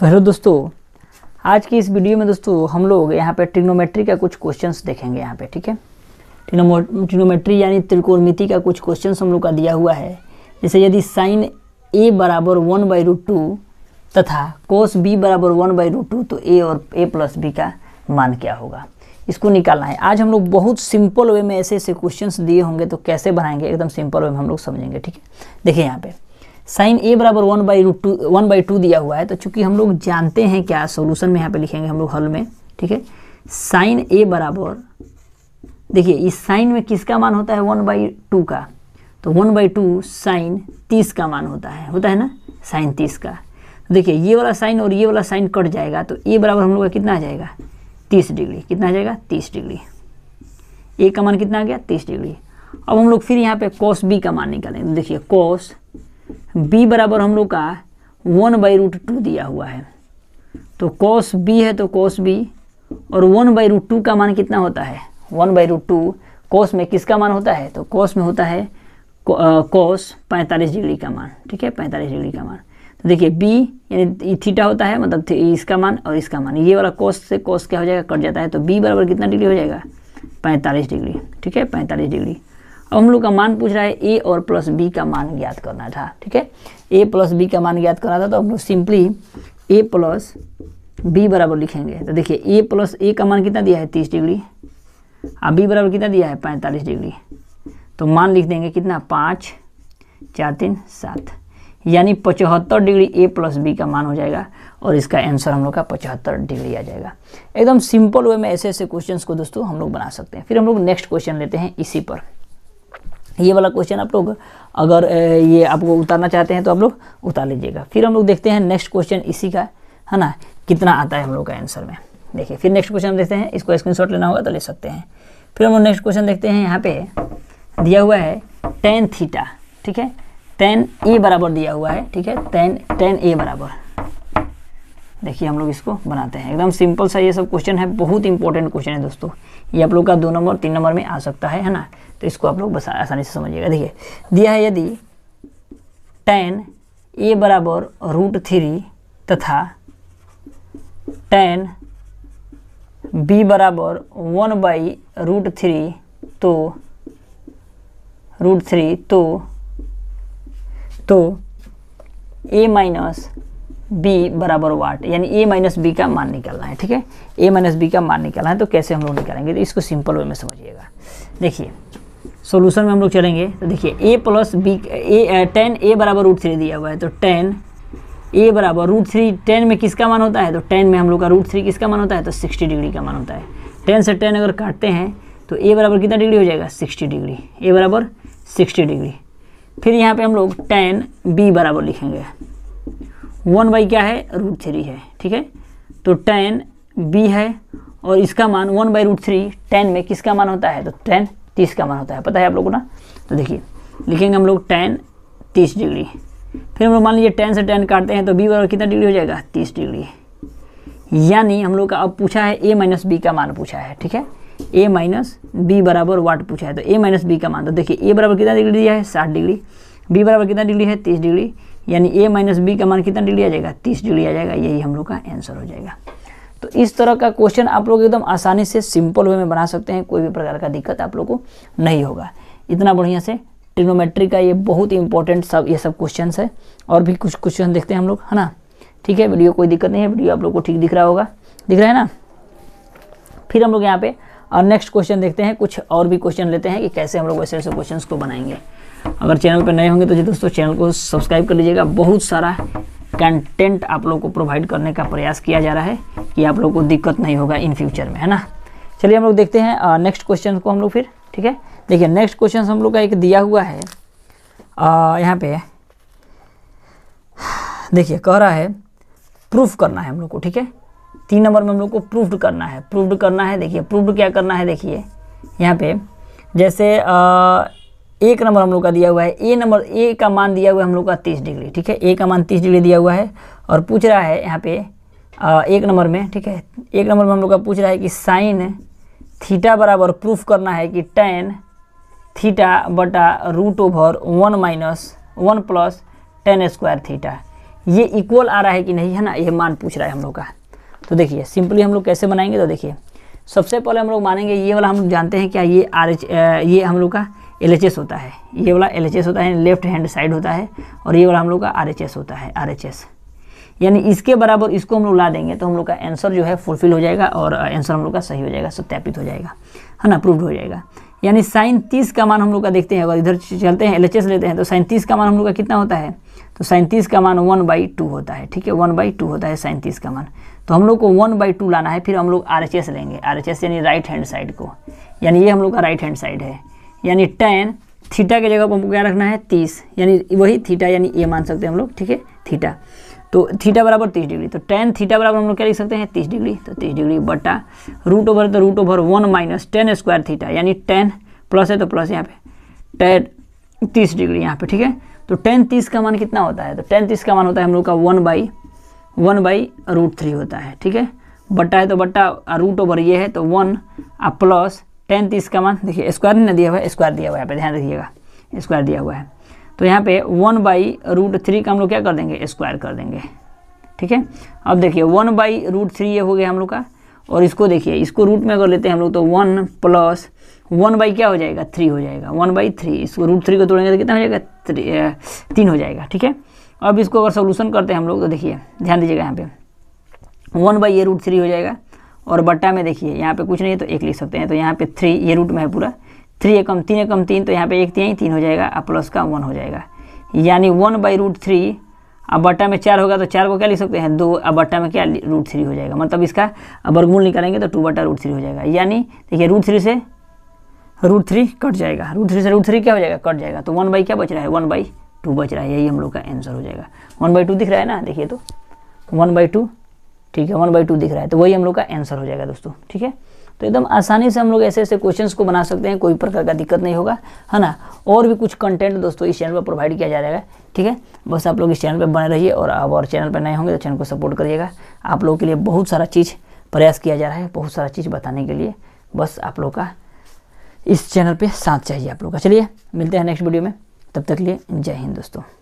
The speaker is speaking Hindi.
तो हेलो दोस्तों आज की इस वीडियो में दोस्तों हम लोग यहाँ पे ट्रिग्नोमेट्री का कुछ क्वेश्चंस देखेंगे यहाँ पे ठीक है ट्रिग्नोमेट्री यानी त्रिकोणमिति का कुछ क्वेश्चन हम लोग का दिया हुआ है जैसे यदि साइन ए बराबर वन बाई रूट टू तथा कोस बी बराबर वन बाई रूट टू तो ए और ए प्लस बी का मान क्या होगा इसको निकालना है आज हम लोग बहुत सिंपल वे में ऐसे ऐसे क्वेश्चन दिए होंगे तो कैसे बनाएंगे एकदम सिंपल वे में हम लोग समझेंगे ठीक है देखिए यहाँ पे साइन ए बराबर one by root two one by two दिया हुआ है तो चूंकि हम लोग जानते हैं क्या सोल्यूशन में यहाँ पे लिखेंगे हम लोग हल में ठीक है साइन ए बराबर देखिए इस साइन में किसका मान होता है वन बाई टू का तो वन बाई टू साइन तीस का मान होता है होता है ना साइन तीस का तो देखिए ये वाला साइन और ये वाला साइन कट जाएगा तो ए बराबर हम लोग का कितना आ जाएगा तीस डिग्री कितना आ जाएगा तीस डिग्री ए का मान कितना आ गया तीस डिग्री अब हम लोग फिर यहाँ पे कॉस बी का मान निकालेंगे तो देखिए कॉस b बराबर हम लोग का वन बाई रूट टू दिया हुआ है तो cos b है तो cos b और वन बाई रूट टू का मान कितना होता है one by root two cos में किसका मान होता है तो cos में होता है कॉस पैंतालीस डिग्री का मान ठीक है पैंतालीस डिग्री का मान तो देखिए b यानी थीटा होता है मतलब इसका मान और इसका मान ये वाला cos से cos क्या हो जाएगा कट जाता है तो b बराबर कितना डिग्री हो जाएगा पैंतालीस डिग्री ठीक है पैंतालीस डिग्री अब हम लोग का मान पूछ रहा है ए और प्लस बी का मान ज्ञात करना था ठीक है ए प्लस बी का मान ज्ञात करना था तो हम लोग सिंपली ए प्लस बी बराबर लिखेंगे तो देखिए ए प्लस ए का मान कितना दिया है तीस डिग्री और बी बराबर कितना दिया है पैंतालीस डिग्री तो मान लिख देंगे कितना पाँच चार तीन सात यानी पचहत्तर डिग्री ए प्लस बी का मान हो जाएगा और इसका आंसर हम लोग का पचहत्तर डिग्री आ जाएगा एकदम सिंपल वे में ऐसे ऐसे क्वेश्चंस को दोस्तों हम लोग बना सकते हैं फिर हम लोग नेक्स्ट क्वेश्चन लेते हैं इसी पर ये वाला क्वेश्चन आप लोग अगर ये आपको उतारना चाहते हैं तो आप लोग उतार लीजिएगा फिर हम लोग देखते हैं नेक्स्ट क्वेश्चन इसी का है ना कितना आता है हम लोग का आंसर में देखिए फिर नेक्स्ट क्वेश्चन हम देखते हैं इसको शॉट लेना होगा तो ले सकते हैं फिर हम लोग नेक्स्ट क्वेश्चन देखते हैं यहाँ पे दिया हुआ है टेन थीटा ठीक है टेन ए बराबर दिया हुआ है ठीक है टेन टेन ए बराबर देखिए हम लोग इसको बनाते हैं एकदम सिंपल सा ये सब क्वेश्चन है बहुत इंपॉर्टेंट क्वेश्चन है दोस्तों ये आप लोग का दो नंबर तीन नंबर में आ सकता है है ना तो इसको आप लोग बस आसानी से समझिएगा देखिए दिया है यदि टेन ए बराबर रूट थ्री तथा टेन बी बराबर वन बाई रूट थ्री तो रूट थ्री तो तो ए माइनस बी बराबर वाट यानी ए माइनस बी का मान निकालना है ठीक है ए माइनस बी का मान निकालना है तो कैसे हम लोग निकालेंगे तो इसको सिंपल वे में समझिएगा देखिए सोल्यूशन में हम लोग चलेंगे तो देखिए A plus B A tan A बराबर रूट थ्री दिया हुआ है तो टेन ए बराबर रूट थ्री टेन में किसका मान होता है तो टेन में हम लोग का रूट थ्री किसका मान होता है तो सिक्सटी डिग्री का मान होता है टेन से टेन अगर काटते हैं तो ए बराबर कितना डिग्री हो जाएगा सिक्सटी डिग्री ए बराबर सिक्सटी डिग्री फिर यहाँ पर हम लोग टेन बी बराबर लिखेंगे वन बाई क्या है रूट थ्री है ठीक है तो टेन बी है और इसका मान one by root three tan में किसका मान होता है तो टेन तीस का मान होता है पता है आप लोगों को ना तो देखिए लिखेंगे हम लोग टेन तीस डिग्री फिर हम लोग मान लीजिए टेन से टेन काटते हैं तो बी बराबर कितना डिग्री हो जाएगा तीस डिग्री यानी हम लोग का अब पूछा है ए माइनस बी का मान पूछा है ठीक है ए माइनस बी बराबर वाट पूछा है तो ए माइनस बी का मान तो देखिए ए बराबर कितना डिग्री दिया है साठ डिग्री बी बराबर कितना डिग्री है तीस डिग्री यानी ए माइनस बी का मान कितना आ जाएगा तीस डिग्री लिया जाएगा यही हम लोग का आंसर हो जाएगा तो इस तरह का क्वेश्चन आप लोग एकदम आसानी से सिंपल वे में बना सकते हैं कोई भी प्रकार का दिक्कत आप लोग को नहीं होगा इतना बढ़िया से ट्रिनोमेट्री का ये बहुत इंपॉर्टेंट सब ये सब क्वेश्चन है और भी कुछ क्वेश्चन देखते हैं हम लोग है ना ठीक है वीडियो कोई दिक्कत नहीं है वीडियो आप लोग को ठीक दिख रहा होगा दिख रहा है ना फिर हम लोग यहाँ पे और नेक्स्ट क्वेश्चन देखते हैं कुछ और भी क्वेश्चन लेते हैं कि कैसे हम लोग वैसे वैसे क्वेश्चन को बनाएंगे अगर चैनल पर नए होंगे तो जी दोस्तों चैनल को सब्सक्राइब कर लीजिएगा बहुत सारा कंटेंट आप लोग को प्रोवाइड करने का प्रयास किया जा रहा है कि आप लोग को दिक्कत नहीं होगा इन फ्यूचर में है ना चलिए हम लोग देखते हैं नेक्स्ट क्वेश्चन को हम लोग फिर ठीक है देखिए नेक्स्ट क्वेश्चन हम लोग का एक दिया हुआ है यहाँ पे देखिए कह रहा है प्रूफ करना है हम लोग को ठीक है तीन नंबर में हम लोग को प्रूफ्ड करना है प्रूफ्ड करना है देखिए प्रूफ क्या करना है देखिए यहाँ पे जैसे आ, एक नंबर हम लोग का दिया हुआ है ए नंबर ए का मान दिया हुआ है हम लोग का तीस डिग्री ठीक है ए का मान तीस डिग्री दिया हुआ है और पूछ रहा है यहाँ पे आ, एक नंबर में ठीक है एक नंबर में हम लोग का पूछ रहा है कि साइन थीटा बराबर प्रूफ करना है कि टेन थीटा बटा root over one minus one plus tan square theta ये इक्वल आ रहा है कि नहीं है ना ये मान पूछ रहा है हम लोग का तो देखिए सिंपली हम लोग कैसे बनाएंगे तो देखिए सबसे पहले हम लोग मानेंगे ये वाला हम लोग जानते हैं क्या ये आर एच ये हम लोग का एल होता है ये वाला एल होता है लेफ्ट हैंड साइड होता है और ये वाला हम लोग का आर होता है आर यानी इसके बराबर इसको हम लोग ला देंगे तो हम लोग का आंसर जो है फुलफिल हो जाएगा और आंसर हम लोग का सही हो जाएगा सत्यापित हो जाएगा है ना अप्रूव्ड हो जाएगा यानी साइन तीस का मान हम लोग का देखते हैं अगर इधर चलते हैं एल लेते हैं तो साइन तीस का मान हम लोग का कितना होता है तो साइन तीस का मान वन बाई टू होता है ठीक है वन बाई टू होता है साइन तीस का मान तो हम लोग को वन बाई टू लाना है फिर हम लोग आर एच एस लेंगे आर एच एस यानी राइट हैंड साइड को यानी ये हम लोग का राइट हैंड साइड है यानी टेन थीटा के जगह पर हमको क्या रखना है तीस यानी वही थीटा यानी ये मान सकते हैं हम लोग ठीक है थीटा तो थीटा बराबर तीस डिग्री तो टेन थीटा बराबर हम लोग क्या लिख सकते हैं तीस डिग्री तो तीस डिग्री बटा रूट ओवर तो root over one minus tan square theta यानी टेन प्लस है तो प्लस यहाँ पे टेन तीस डिग्री यहाँ पे ठीक है तो टेन तीस का मान कितना होता है तो टेन तीस का मान होता है हम लोग का one by one by root three होता है ठीक है बट्टा है तो बट्टा रूट ओवर ये है तो वन आ प्लस टेन तीस का मान देखिए स्क्वायर नहीं दिया हुआ है स्क्वायर दिया हुआ है यहाँ पे ध्यान रखिएगा स्क्वायर दिया हुआ है तो यहाँ पे वन बाई रूट थ्री का हम लोग क्या कर देंगे स्क्वायर कर देंगे ठीक है अब देखिए वन बाई रूट थ्री ये हो गया हम लोग का और इसको देखिए इसको रूट में अगर लेते हैं हम लोग तो वन प्लस वन बाई क्या हो जाएगा थ्री हो जाएगा वन बाई थ्री इसको रूट थ्री को तोड़ेंगे तो कितना हो जाएगा तीन हो जाएगा ठीक है अब इसको अगर सोल्यूशन करते हैं हम लोग तो देखिए ध्यान दीजिएगा यहाँ पे वन बाई ये रूट थ्री हो जाएगा और बट्टा में देखिए यहाँ पे कुछ नहीं है तो एक लिख सकते हैं तो यहाँ पे थ्री ये रूट में है पूरा थ्री एकम तीन एकम तीन तो यहाँ पे एक तीन तीन हो जाएगा और प्लस का वन हो जाएगा यानी वन बाई रूट थ्री अब बट्टा में चार होगा तो चार को क्या लिख सकते हैं दो अब बट्टा में क्या रूट थ्री हो जाएगा मतलब इसका अब वर्गमूल निकालेंगे तो टू बट्टा रूट थ्री हो जाएगा यानी देखिए रूट थ्री से रूट थ्री कट जाएगा रूट थ्री से रूट थ्री क्या हो जाएगा कट जाएगा तो वन बाई क्या बच रहा है वन बाई टू बच रहा है यही हम लोग का आंसर हो जाएगा वन बाई टू दिख रहा है ना देखिए तो वन बाई टू ठीक है वन बाई टू दिख रहा है तो वही हम लोग का आंसर हो जाएगा दोस्तों ठीक है तो एकदम आसानी से हम लोग ऐसे ऐसे क्वेश्चंस को बना सकते हैं कोई प्रकार का दिक्कत नहीं होगा है ना और भी कुछ कंटेंट दोस्तों इस चैनल पर प्रोवाइड किया जा जाएगा ठीक है बस आप लोग इस चैनल पर बने रहिए और आप और चैनल पर नए होंगे तो चैनल को सपोर्ट करिएगा आप लोगों के लिए बहुत सारा चीज़ प्रयास किया जा रहा है बहुत सारा चीज़ बताने के लिए बस आप लोग का इस चैनल पे साथ चाहिए आप लोग का चलिए मिलते हैं नेक्स्ट वीडियो में तब तक लिए जय हिंद दोस्तों